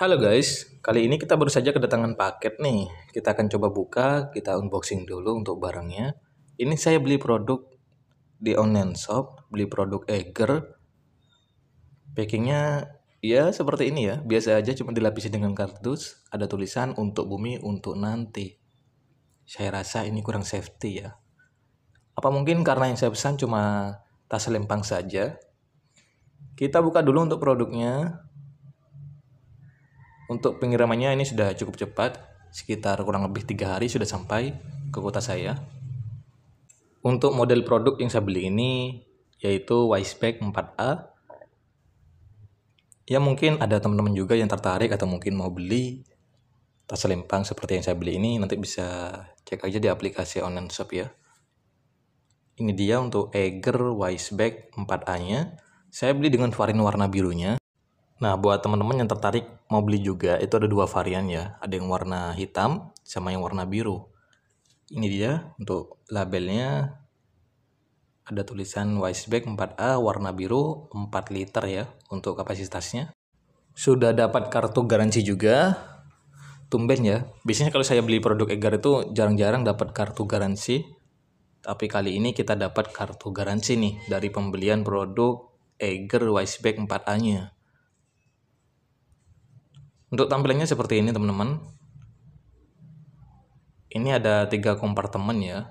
Halo guys, kali ini kita baru saja kedatangan paket nih. Kita akan coba buka, kita unboxing dulu untuk barangnya. Ini saya beli produk di online shop, beli produk Eger. Packingnya ya seperti ini ya, biasa aja cuma dilapisi dengan kardus, ada tulisan untuk bumi, untuk nanti. Saya rasa ini kurang safety ya. Apa mungkin karena yang saya pesan cuma tas lempang saja? Kita buka dulu untuk produknya untuk pengirimannya ini sudah cukup cepat, sekitar kurang lebih tiga hari sudah sampai ke kota saya. Untuk model produk yang saya beli ini yaitu Wisepack 4A. Ya mungkin ada teman-teman juga yang tertarik atau mungkin mau beli tas selempang seperti yang saya beli ini nanti bisa cek aja di aplikasi online shop ya. Ini dia untuk Eger Wiseback 4A-nya. Saya beli dengan varian warna birunya. Nah, buat teman-teman yang tertarik mau beli juga, itu ada dua varian ya. Ada yang warna hitam sama yang warna biru. Ini dia untuk labelnya. Ada tulisan Wiseback 4A warna biru 4 liter ya untuk kapasitasnya. Sudah dapat kartu garansi juga. Tumben ya. Biasanya kalau saya beli produk Egar itu jarang-jarang dapat kartu garansi. Tapi kali ini kita dapat kartu garansi nih dari pembelian produk Eger Wiseback 4A-nya. Untuk tampilannya seperti ini teman-teman. Ini ada tiga kompartemen ya.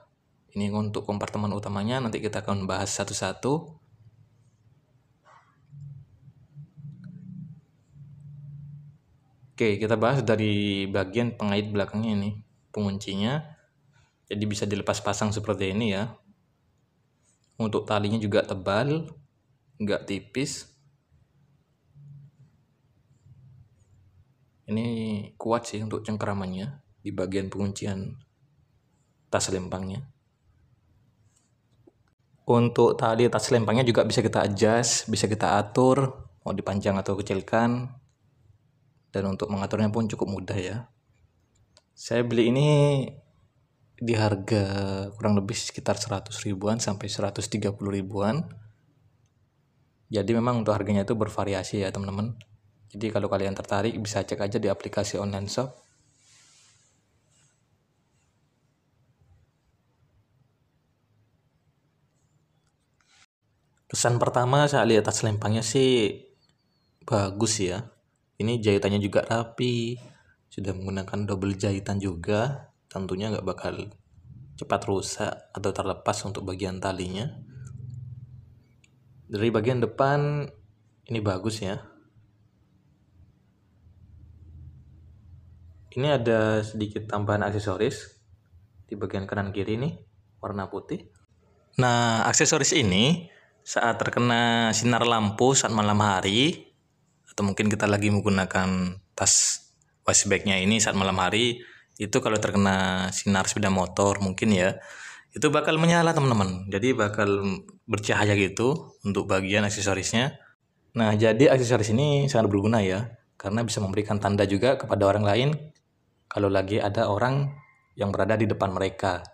Ini untuk kompartemen utamanya nanti kita akan bahas satu-satu. Oke, kita bahas dari bagian pengait belakangnya ini, penguncinya. Jadi bisa dilepas pasang seperti ini ya. Untuk talinya juga tebal, nggak tipis. ini kuat sih untuk cengkeramannya di bagian penguncian tas lempangnya untuk tali tas lempangnya juga bisa kita adjust bisa kita atur mau dipanjang atau kecilkan dan untuk mengaturnya pun cukup mudah ya saya beli ini di harga kurang lebih sekitar 100 ribuan sampai 130 ribuan jadi memang untuk harganya itu bervariasi ya teman-teman jadi kalau kalian tertarik bisa cek aja di aplikasi online shop. Kesan pertama saya lihat tas lempangnya sih bagus ya. Ini jahitannya juga rapi, sudah menggunakan double jahitan juga, tentunya nggak bakal cepat rusak atau terlepas untuk bagian talinya. Dari bagian depan ini bagus ya, ini ada sedikit tambahan aksesoris di bagian kanan kiri ini warna putih nah aksesoris ini saat terkena sinar lampu saat malam hari atau mungkin kita lagi menggunakan tas washbacknya ini saat malam hari itu kalau terkena sinar sepeda motor mungkin ya itu bakal menyala teman-teman jadi bakal bercahaya gitu untuk bagian aksesorisnya nah jadi aksesoris ini sangat berguna ya karena bisa memberikan tanda juga kepada orang lain kalau lagi ada orang yang berada di depan mereka,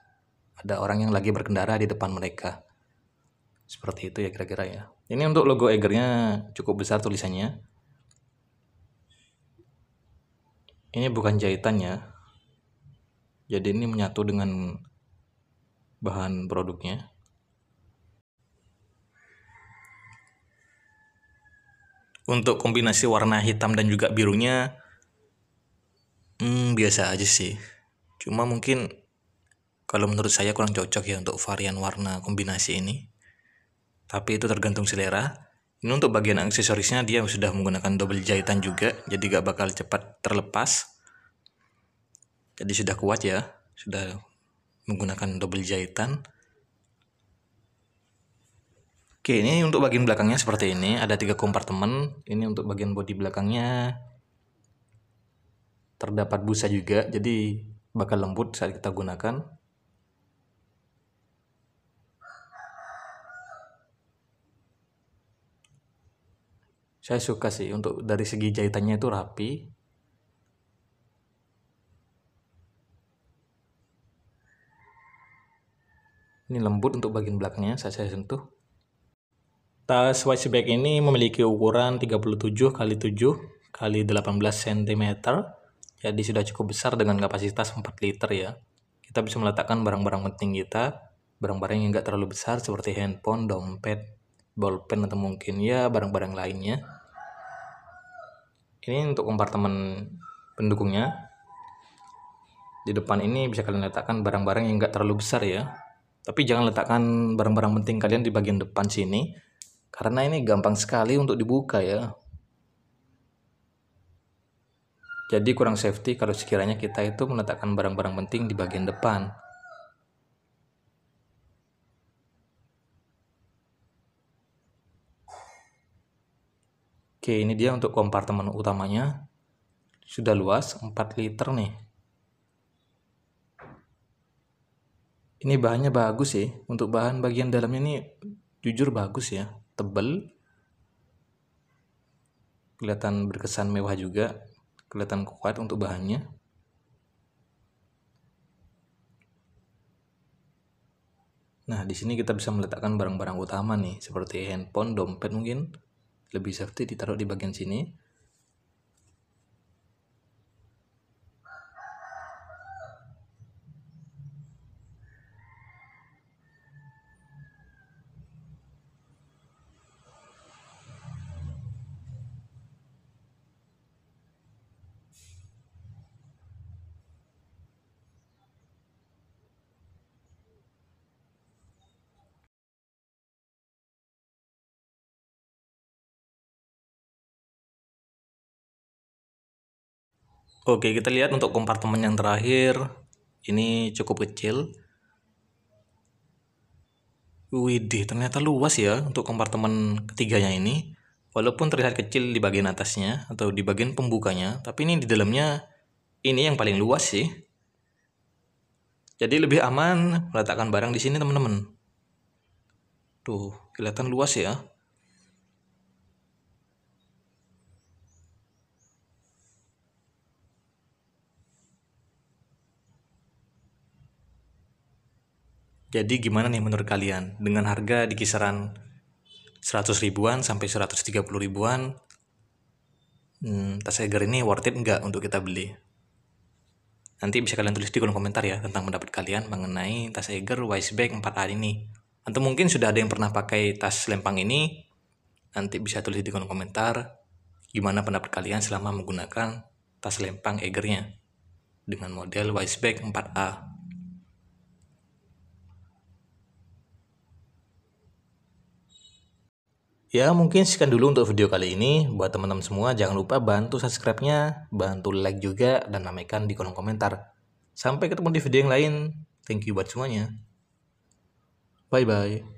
ada orang yang lagi berkendara di depan mereka. Seperti itu ya kira-kira ya. Ini untuk logo Egernya cukup besar tulisannya. Ini bukan jahitannya. Jadi ini menyatu dengan bahan produknya. Untuk kombinasi warna hitam dan juga birunya, Hmm, biasa aja sih. Cuma mungkin kalau menurut saya kurang cocok ya untuk varian warna kombinasi ini. Tapi itu tergantung selera. Ini untuk bagian aksesorisnya dia sudah menggunakan double jahitan juga, jadi gak bakal cepat terlepas. Jadi sudah kuat ya, sudah menggunakan double jahitan. Oke, ini untuk bagian belakangnya seperti ini. Ada tiga kompartemen. Ini untuk bagian bodi belakangnya terdapat busa juga, jadi bakal lembut saat kita gunakan. Saya suka sih untuk dari segi jahitannya itu rapi. Ini lembut untuk bagian belakangnya, saya, saya sentuh. Tas watch bag ini memiliki ukuran 37 x 7 x 18 cm jadi sudah cukup besar dengan kapasitas 4 liter ya. Kita bisa meletakkan barang-barang penting kita, barang-barang yang nggak terlalu besar seperti handphone, dompet, bolpen atau mungkin ya barang-barang lainnya. Ini untuk kompartemen pendukungnya. Di depan ini bisa kalian letakkan barang-barang yang nggak terlalu besar ya. Tapi jangan letakkan barang-barang penting kalian di bagian depan sini, karena ini gampang sekali untuk dibuka ya jadi kurang safety kalau sekiranya kita itu meletakkan barang-barang penting di bagian depan. Oke, ini dia untuk kompartemen utamanya. Sudah luas, 4 liter nih. Ini bahannya bagus sih. Untuk bahan bagian dalamnya ini jujur bagus ya. Tebel. Kelihatan berkesan mewah juga kelihatan kuat untuk bahannya Nah, di sini kita bisa meletakkan barang-barang utama nih, seperti handphone, dompet mungkin. Lebih safety ditaruh di bagian sini. Oke, kita lihat untuk kompartemen yang terakhir. Ini cukup kecil. Widih, ternyata luas ya untuk kompartemen ketiganya ini. Walaupun terlihat kecil di bagian atasnya atau di bagian pembukanya, tapi ini di dalamnya ini yang paling luas sih. Jadi lebih aman meletakkan barang di sini teman-teman. Tuh, kelihatan luas ya. Jadi gimana nih menurut kalian? Dengan harga di kisaran 100 ribuan sampai 130 ribuan, hmm, tas Eger ini worth it nggak untuk kita beli? Nanti bisa kalian tulis di kolom komentar ya tentang pendapat kalian mengenai tas Eger Bag 4A ini. Atau mungkin sudah ada yang pernah pakai tas lempang ini, nanti bisa tulis di kolom komentar gimana pendapat kalian selama menggunakan tas lempang Egernya dengan model wisebag 4A. Ya mungkin sekian dulu untuk video kali ini. Buat teman-teman semua jangan lupa bantu subscribe-nya, bantu like juga, dan namaikan di kolom komentar. Sampai ketemu di video yang lain. Thank you buat semuanya. Bye-bye.